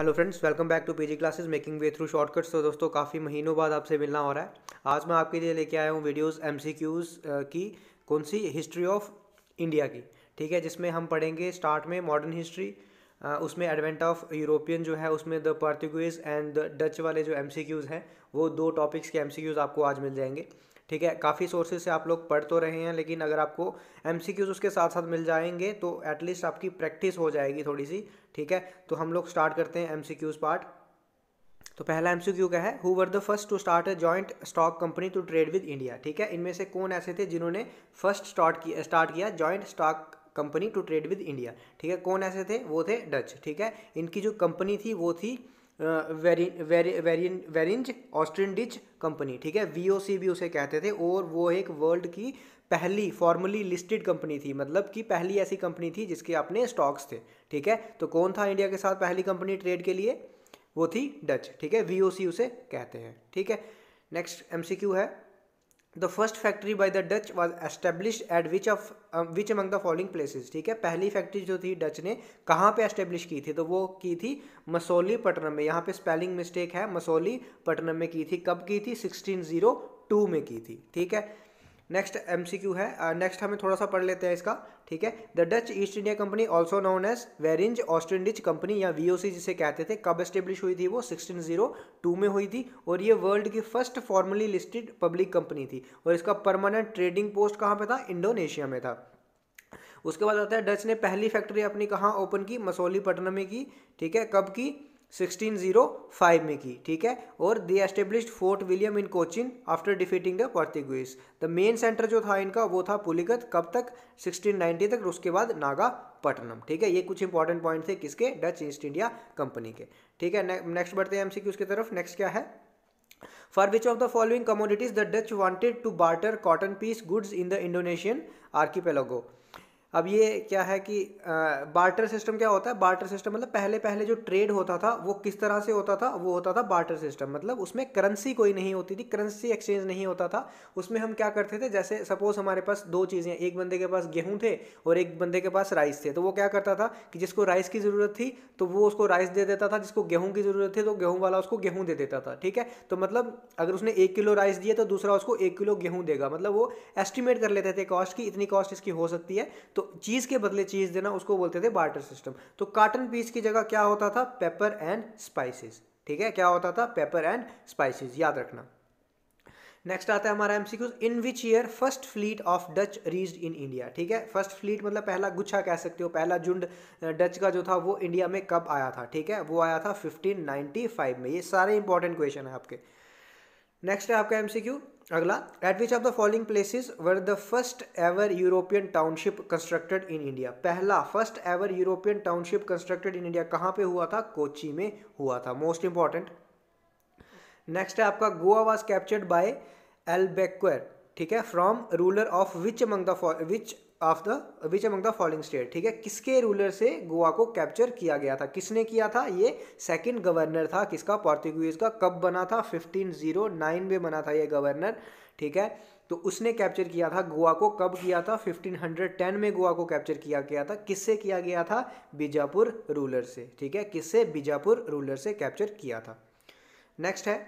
hello friends welcome back to P G classes making way through shortcuts तो दोस्तों काफ़ी महीनों बाद आपसे मिलना हो रहा है आज मैं आपके लिए लेके आया हूँ वीडियोस एमसीक्यूज़ की कौन सी हिस्ट्री ऑफ इंडिया की ठीक है जिसमें हम पढ़ेंगे स्टार्ट में मॉडर्न हिस्ट्री उसमें एडवेंट ऑफ यूरोपियन जो है उसमें the Portuguese and the Dutch वाले जो एम हैं वो दो टॉपिक्स के एम आपको आज मिल जाएंगे ठीक है काफ़ी सोर्सेज से आप लोग पढ़ तो रहे हैं लेकिन अगर आपको एम उसके साथ साथ मिल जाएंगे तो एटलीस्ट आपकी प्रैक्टिस हो जाएगी थोड़ी सी ठीक है तो हम लोग स्टार्ट करते हैं एम पार्ट तो पहला क्यू का है who were the first to start a joint stock company to trade with India ठीक है इनमें से कौन ऐसे थे जिन्होंने फर्स्ट स्टार्ट किया स्टार्ट किया joint stock company to trade with India ठीक है कौन ऐसे थे वो थे डच ठीक है इनकी जो कंपनी थी वो थी वेरिंज ऑस्ट्रिन डिच कंपनी ठीक है वीओसी भी उसे कहते थे और वो एक वर्ल्ड की पहली फॉर्मली लिस्टेड कंपनी थी मतलब कि पहली ऐसी कंपनी थी जिसके अपने स्टॉक्स थे ठीक है तो कौन था इंडिया के साथ पहली कंपनी ट्रेड के लिए वो थी डच ठीक है वीओसी उसे कहते हैं ठीक है नेक्स्ट एमसीक्यू है the first factory by the Dutch was establish at which of which among the following places ठीक है पहली फैक्ट्री जो थी डच ने कहाँ पे एस्टेब्लिश की थी तो वो की थी मसौली पटनम में यहाँ पे स्पेलिंग मिस्टेक है मसौली पटनम में की थी कब की थी सिक्सटीन जीरो टू में की थी ठीक है नेक्स्ट एमसीक्यू है नेक्स्ट uh, हमें थोड़ा सा पढ़ लेते हैं इसका ठीक है the Dutch East India company also known as Vereenigde Oost company या वीओसी जिसे कहते थे कब एस्टेब्लिश हुई थी वो 1602 में हुई थी और ये वर्ल्ड की first formally listed public company थी और इसका परमानेंट ट्रेडिंग पोस्ट कहाँ पर था इंडोनेशिया में था उसके बाद आता है डच ने पहली फैक्ट्री अपनी कहाँ ओपन की मसौली पटना में की ठीक है कब की 1605 में की ठीक है और they established Fort William in Cochin after defeating the Portuguese the main centre जो था इनका वो था पुलिगत कब तक 1690 तक उसके बाद नागापट्टनम ठीक है ये कुछ इंपॉर्टेंट पॉइंट थे किसके डच ईस्ट इंडिया कंपनी के ठीक है नेक्स्ट बढ़ते हैं एमसीक्यू की तरफ नेक्स्ट क्या है for which of the following commodities the Dutch wanted to barter cotton piece goods in the Indonesian archipelago अब ये क्या है कि बार्टर सिस्टम क्या होता है बार्टर सिस्टम मतलब पहले पहले जो ट्रेड होता था वो किस तरह से होता था वो होता था बार्टर सिस्टम मतलब उसमें करेंसी कोई नहीं होती थी करेंसी एक्सचेंज नहीं होता था उसमें हम क्या करते थे जैसे सपोज हमारे पास दो चीज़ें एक बंदे के पास गेहूँ थे और एक बंदे के पास राइस थे तो वो क्या करता था कि जिसको राइस की ज़रूरत थी तो वो उसको राइस दे देता था जिसको गेहूँ की ज़रूरत थी तो गेहूँ वाला उसको गेहूँ दे देता था ठीक है तो मतलब अगर उसने एक किलो राइस दिया तो दूसरा उसको एक किलो गेहूँ देगा मतलब वो एस्टिमेट कर लेते थे कॉस्ट की इतनी कॉस्ट इसकी हो सकती है तो तो चीज़ के बदले चीज़ देना उसको बोलते थे बार्टर सिस्टम तो कार्टन पीस की जगह क्या होता था पेपर एंड स्पाइसेस ठीक है क्या होता था पेपर एंड स्पाइसेस याद रखना नेक्स्ट आता है हमारा M C Qs in which year first fleet of Dutch reach in India ठीक है फर्स्ट फ्लीट मतलब पहला गुच्छा कह सकते हो पहला झुंड डच का जो था वो इंडिया में कब आया था ठीक है वो आया था 1595 में ये सारे इंपॉर्टेंट क्वेश्चन है आपके नेक्स्ट है आपका एमसीक्यू अगला at which of the following places were the first ever European township constructed in India पहला first ever European township constructed in India कहाँ पे हुआ था कोची में हुआ था मोस्ट इंपॉर्टेंट नेक्स्ट है आपका Goa was captured by Albuquerque ठीक है from ruler of which among the which of the which among the following state ठीक है किसके रूलर से गोवा को कैप्चर किया गया था किसने किया था ये सेकंड गवर्नर था किसका पोर्तुगीज का कब बना था फिफ्टीन जीरो नाइन में बना था ये गवर्नर ठीक है तो उसने कैप्चर किया था गोवा को कब किया था 1510 में गोवा को कैप्चर किया गया था किससे किया गया था बीजापुर रूलर से ठीक है किससे बीजापुर रूलर से कैप्चर किया था नेक्स्ट है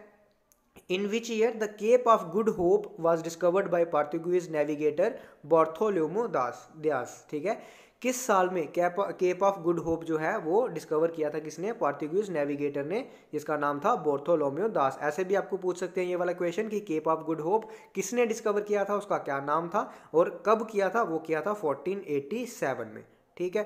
in which year the Cape of Good Hope was discovered by Portuguese navigator Bartholomew Dias Dias ठीक है किस साल में cap Cape of Good Hope जो है वो डिस्कवर किया था किसने पोर्तुगीज नेविगेटर ने जिसका नाम था बोर्थोलोमियो दास ऐसे भी आपको पूछ सकते हैं ये वाला क्वेश्चन कि केप ऑफ गुड होप किसने डिस्कवर किया था उसका क्या नाम था और कब किया था वो किया था 1487 में ठीक है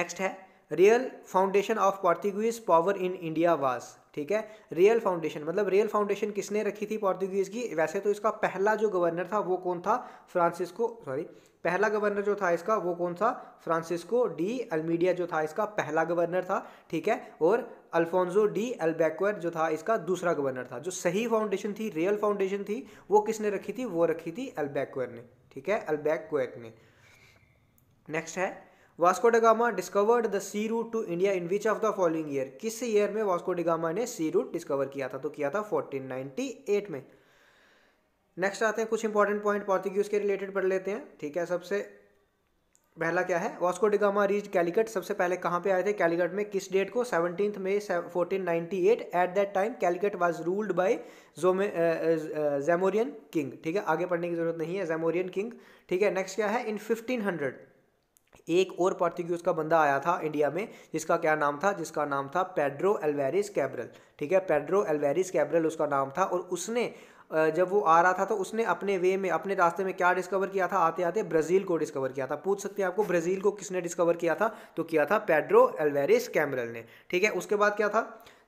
नेक्स्ट है real foundation of Portuguese power in India was ठीक है रियल फाउंडेशन मतलब रियल फाउंडेशन किसने रखी थी पोर्तुगीज की वैसे तो इसका पहला जो गवर्नर था वो कौन था फ्रांसिस्को सॉरी पहला गवर्नर जो था इसका वो कौन था फ्रांसिस्को डी अल्मीडिया जो था इसका पहला गवर्नर था ठीक है और अल्फोंजो डी अल्बैक्वर जो था इसका दूसरा गवर्नर था जो सही फाउंडेशन थी रियल फाउंडेशन थी वो किसने रखी थी वो रखी थी अल्बेक्वर ने ठीक है अल्बैक्वेट ने नेक्स्ट है Vasco discovered the sea route to India in which of the following year किस ईयर में वास्को डिगामा ने सी रूट डिस्कवर किया था तो किया था 1498 में नेक्स्ट आते हैं कुछ इंपॉर्टेंट पॉइंट पोर्तुगीज के रिलेटेड पढ़ लेते हैं ठीक है सबसे पहला क्या है वास्को डिगामा रीच कैलिकट सबसे पहले कहाँ पे आए थे कैलिकट में किस डेट को seventeen May fourteen ninety eight at that time Calicut was ruled by जोमे जैमोरियन किंग ठीक है आगे पढ़ने की जरूरत नहीं है जैमोरियन किंग ठीक है नेक्स्ट क्या है इन फिफ्टीन हंड्रेड एक और पोर्तुगीज का बंदा आया था इंडिया में जिसका क्या नाम था जिसका नाम था पेड्रो एल्वेरिस कैब्रल ठीक है पेड्रो एल्वेरिस कैब्रल उसका नाम था और उसने जब वो आ रहा था तो उसने अपने वे में अपने रास्ते में क्या डिस्कवर किया था आते आते ब्राज़ील को डिस्कवर किया था पूछ सकते हैं आपको ब्राज़ील को किसने डिस्कवर किया था तो किया था पेड्रो एल्वेरिस कैमरल ने ठीक है उसके बाद क्या था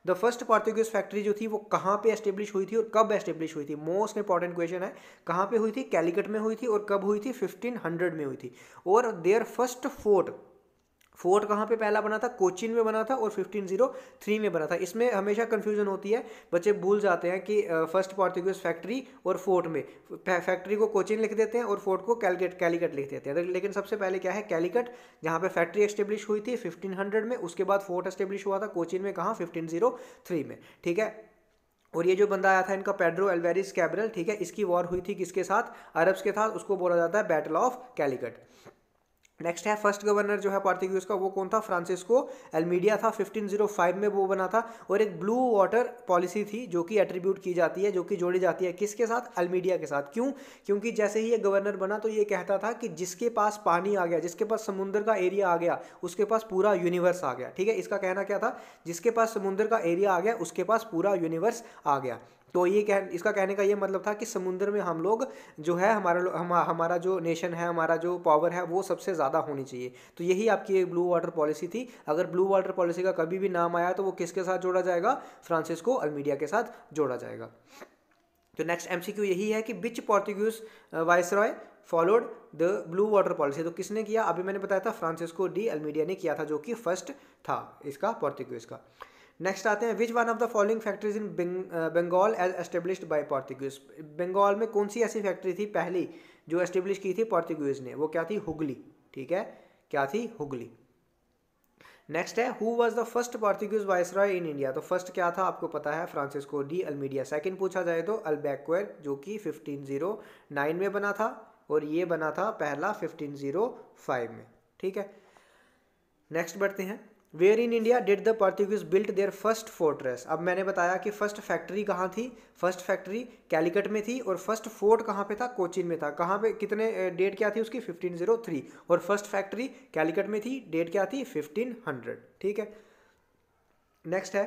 द फर्स्ट पॉर्तुगीज फैक्ट्री जो थी वो कहाँ पे एस्टेब्लिश हुई थी और कब एस्टेब्लिश हुई थी मोस्ट इंपॉर्टेंट क्वेश्चन है कहाँ पे हुई थी कैलिकट में हुई थी और कब हुई थी 1500 में हुई थी और देयर फर्स्ट फोर्ट फोर्ट कहाँ पे पहला बना था कोचिन में बना था और 1503 में बना था इसमें हमेशा कन्फ्यूजन होती है बच्चे भूल जाते हैं कि फर्स्ट पोर्तुगीज फैक्ट्री और फोर्ट में फैक्ट्री को कोचिन लिख देते हैं और फोर्ट को कैलिकट कैलीकट लिख देते हैं लेकिन सबसे पहले क्या है कैलीकट जहाँ पर फैक्ट्री एस्टेब्लिश हुई थी फिफ्टीन में उसके बाद फोर्ट एस्टेब्लिश हुआ था कोचिन में कहाँ फिफ्टीन में ठीक है और ये जो बंदा आया था इनका पेड्रो एल्वेरिस कैबरल ठीक है इसकी वॉर हुई थी किसके साथ अरब्स के साथ उसको बोला जाता है बैटल ऑफ कैलीकट नेक्स्ट है फर्स्ट गवर्नर जो है पोर्तुगीज का वो कौन था फ्रांसिस्को एलमीडिया था 1505 में वो बना था और एक ब्लू वाटर पॉलिसी थी जो कि एट्रीब्यूट की जाती है जो कि जोड़ी जाती है किसके साथ एलमीडिया के साथ क्यों क्योंकि जैसे ही ये गवर्नर बना तो ये कहता था कि जिसके पास पानी आ गया जिसके पास समुद्र का एरिया आ गया उसके पास पूरा यूनिवर्स आ गया ठीक है इसका कहना क्या था जिसके पास समुद्र का एरिया आ गया उसके पास पूरा यूनिवर्स आ गया तो ये कह इसका कहने का ये मतलब था कि समुद्र में हम लोग जो है हमारा हम, हमारा जो नेशन है हमारा जो पावर है वो सबसे ज़्यादा होनी चाहिए तो यही आपकी ब्लू वाटर पॉलिसी थी अगर ब्लू वाटर पॉलिसी का कभी भी नाम आया तो वो किसके साथ जोड़ा जाएगा फ्रांसिस्को अल्मीडिया के साथ जोड़ा जाएगा तो नेक्स्ट एम यही है कि which Portuguese vice followed the blue water policy तो किसने किया अभी मैंने बताया था फ्रांसिस्को डी अल्मीडिया ने किया था जो कि फर्स्ट था इसका पोर्तुगीज का नेक्स्ट आते हैं which one of the following factories in Bengal as establish by Portuguese Bengal में कौन सी ऐसी फैक्ट्री थी पहली जो एस्टेब्लिश की थी पोर्तुगीज ने वो क्या थी हुगली ठीक है क्या थी हुगली नेक्स्ट है who was the first Portuguese viceroy in India तो फर्स्ट क्या था आपको पता है फ्रांसिस्को डी अल्मीडिया सेकेंड पूछा जाए तो अल्बैक्वेर जो कि नाइन oh में बना था और ये बना था पहला फाइव oh में ठीक है नेक्स्ट बढ़ते हैं where in India did the Portuguese built their first fortress अब मैंने बताया कि फर्स्ट फैक्ट्री कहाँ थी फर्स्ट फैक्ट्री कैलिकट में थी और फर्स्ट फोर्ट कहाँ पे था कोचिन में था कहाँ पे कितने डेट क्या थी उसकी 1503 और फर्स्ट फैक्ट्री कैलिकट में थी डेट क्या थी 1500 ठीक है नेक्स्ट है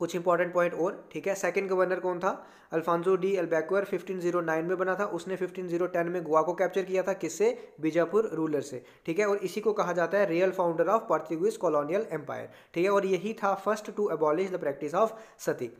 कुछ इंपॉर्टेंट पॉइंट और ठीक है सेकंड गवर्नर कौन था अल्फांजो डी अल्बैक्वर 1509 में बना था उसने 1510 में गोवा को कैप्चर किया था किससे बीजापुर रूलर से ठीक है और इसी को कहा जाता है real founder of Portuguese colonial empire ठीक है और यही था first to abolish the practice of sati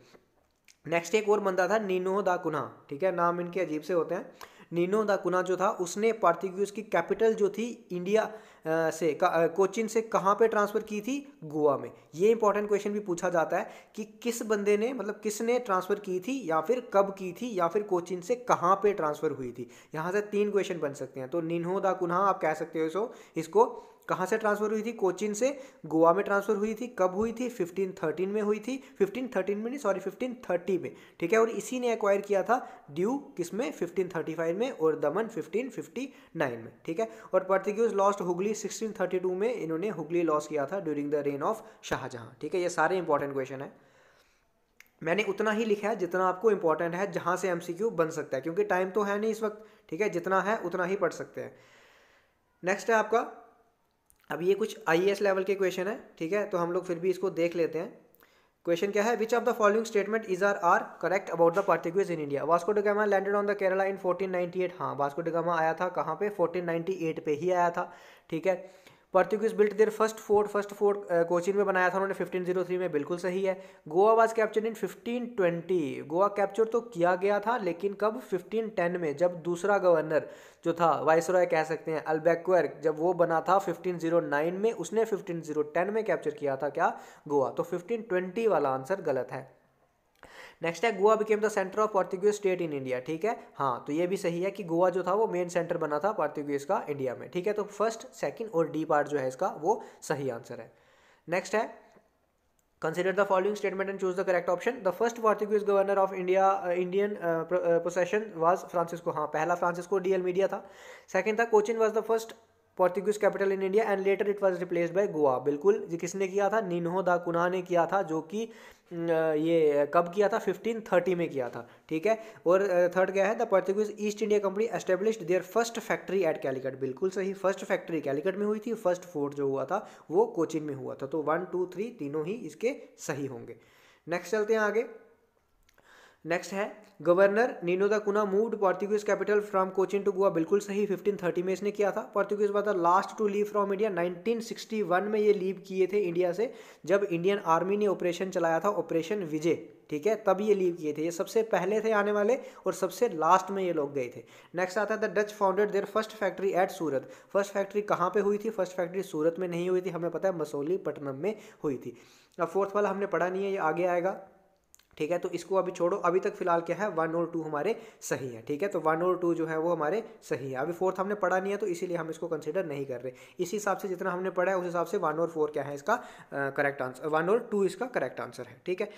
next एक और बंदा था नीनो दा कुन्हा ठीक है नाम इनके अजीब से होते हैं नीनो दा कुन्हा जो था उसने पोर्तुगीज की कैपिटल जो थी इंडिया से कोचिन से कहाँ पे ट्रांसफ़र की थी गोवा में ये इंपॉर्टेंट क्वेश्चन भी पूछा जाता है कि किस बंदे ने मतलब किसने ट्रांसफ़र की थी या फिर कब की थी या फिर कोचिन से कहाँ पे ट्रांसफ़र हुई थी यहाँ से तीन क्वेश्चन बन सकते हैं तो निन्हो दा कुन्हा आप कह सकते हो इसको कहाँ से ट्रांसफ़र हुई थी कोचिन से गोवा में ट्रांसफ़र हुई थी कब हुई थी 1513 में हुई थी 1513 में नहीं सॉरी 1530 में ठीक है और इसी ने एक्वायर किया था ड्यू किस में फिफ्टीन में और दमन फिफ्टीन में ठीक है और पर्तिक्यूज लॉस्ट हुगली सिक्सटीन में इन्होंने हुगली लॉस किया था during the reign of Shah Jahan ठीक है ये सारे इंपॉर्टेंट क्वेश्चन है मैंने उतना ही लिखा है जितना आपको इंपॉर्टेंट है जहां से एमसीक्यू बन सकता है क्योंकि टाइम तो है नहीं इस वक्त ठीक है जितना है उतना ही पढ़ सकते हैं नेक्स्ट है आपका अब ये कुछ आई लेवल e के क्वेश्चन है ठीक है तो हम लोग फिर भी इसको देख लेते हैं क्वेश्चन क्या है which of the following statement is are are correct about the Portuguese in India Vasco da Gama landed on the Kerala in 1498 हाँ वास्को डिगामा आया था कहाँ पे 1498 पे ही आया था ठीक है Portuguese built their first fort first fort Cochin में बनाया था उन्होंने 1503 में बिल्कुल सही है Goa was captured in 1520 Goa capture तो किया गया था लेकिन कब 1510 में जब दूसरा गवर्नर जो था वाइस रॉय कह सकते हैं अल्बेक्वर जब वो बना था 1509 में उसने 1510 में कैप्चर किया था क्या गोवा तो ट्वेंटी वाला आंसर गलत है नेक्स्ट है Goa became the centre of Portuguese state in India ठीक है हाँ तो ये भी सही है कि गोवा जो था वो मेन सेंटर बना था पोर्तुगीज का इंडिया में ठीक है तो फर्स्ट सेकेंड और डी पार्ट जो है इसका वो सही आंसर है नेक्स्ट है consider the following statement and choose the correct option the first portuguese governor of India Indian possession was Francisco हाँ पहला फ्रांसिस्को डीएल मीडिया था सेकंड था Cochin was the first Portuguese capital in India and later it was replace by Goa बिल्कुल ये किसने किया था निन्हो दा कुना ने किया था जो कि ये कब किया था 1530 में किया था ठीक है और थर्ड क्या है the Portuguese East India Company established their first factory at Calicut बिल्कुल सही फर्स्ट फैक्ट्री कैलिकट में हुई थी फर्स्ट फोर्ट जो हुआ था वो कोचिन में हुआ था तो वन टू थ्री तीनों ही इसके सही होंगे नेक्स्ट चलते हैं आगे नेक्स्ट है governor Nino da Cunha moved Portuguese capital from Cochin to Goa बिल्कुल सही 1530 में इसने किया था Portuguese was the last to leave from India 1961 में ये लीव किए थे इंडिया से जब इंडियन आर्मी ने ऑपरेशन चलाया था ऑपरेशन विजय ठीक है तब ये लीव किए थे ये सबसे पहले थे आने वाले और सबसे लास्ट में ये लोग गए थे नेक्स्ट आता है the Dutch founded their first factory at Surat first factory कहाँ पे हुई थी फर्स्ट फैक्ट्री सूरत में नहीं हुई थी हमें पता है मसौली पटनम में हुई थी अब फोर्थ वाला हमने पढ़ा नहीं है ये आगे आएगा ठीक है तो इसको अभी छोड़ो अभी तक फिलहाल क्या है वन और टू हमारे सही है ठीक है तो वन और टू जो है वो हमारे सही है अभी फोर्थ हमने पढ़ा नहीं है तो इसीलिए हम इसको कंसिडर नहीं कर रहे इसी हिसाब से जितना हमने पढ़ा है उस हिसाब से वन और फोर क्या है इसका करेक्ट आंसर वन और टू इसका करेक्ट आंसर है ठीक है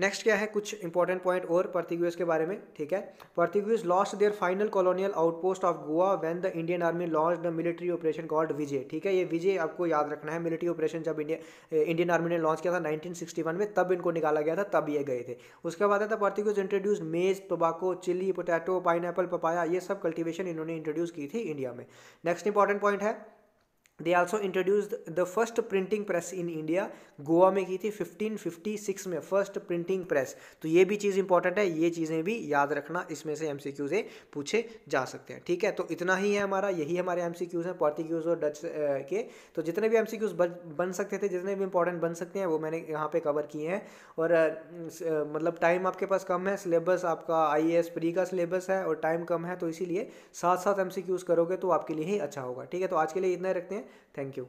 नेक्स्ट क्या है कुछ इंपॉर्टेंट पॉइंट और पर्तिग्यूज के बारे में ठीक है Portuguese lost their final colonial outpost of Goa when the Indian army launch the military operation called Vijay ठीक है ये विजय आपको याद रखना है मिलिट्री ऑपरेशन जब इंडिया इंडियन आर्मी ने लॉन्च किया था नाइनटीन में तब इनको निकाला गया था तब ये गए थे उसके बाद आता Portuguese introduce maize tobacco chilli potato pine papaya ये सब कल्टिवेशन इन्होंने इंट्रोड्यूस की थी इंडिया में नेक्स्ट इंपॉर्टेंट पॉइंट है they also introduce the first printing press in India Goa में की थी 1556 में फर्स्ट प्रिंटिंग प्रेस तो ये भी चीज़ इंपॉर्टेंट है ये चीज़ें भी याद रखना इसमें से एम सी क्यूजें पूछे जा सकते हैं ठीक है तो इतना ही है हमारा यही हमारे एम सी क्यूज़ हैं पोर्तुगीज़ और डच के तो जितने भी एम सी क्यूज़ बन सकते थे जितने भी इंपॉर्टेंट बन सकते हैं वो मैंने यहाँ पर कवर किए हैं और मतलब टाइम आपके पास कम है सिलेबस आपका आई ए एस प्री का सिलेबस है और टाइम कम है तो इसीलिए साथ साथ एम सी क्यूज़ करोगे तो आपके लिए ही अच्छा होगा ठीक है तो आज के लिए इतना ही रखते हैं thank you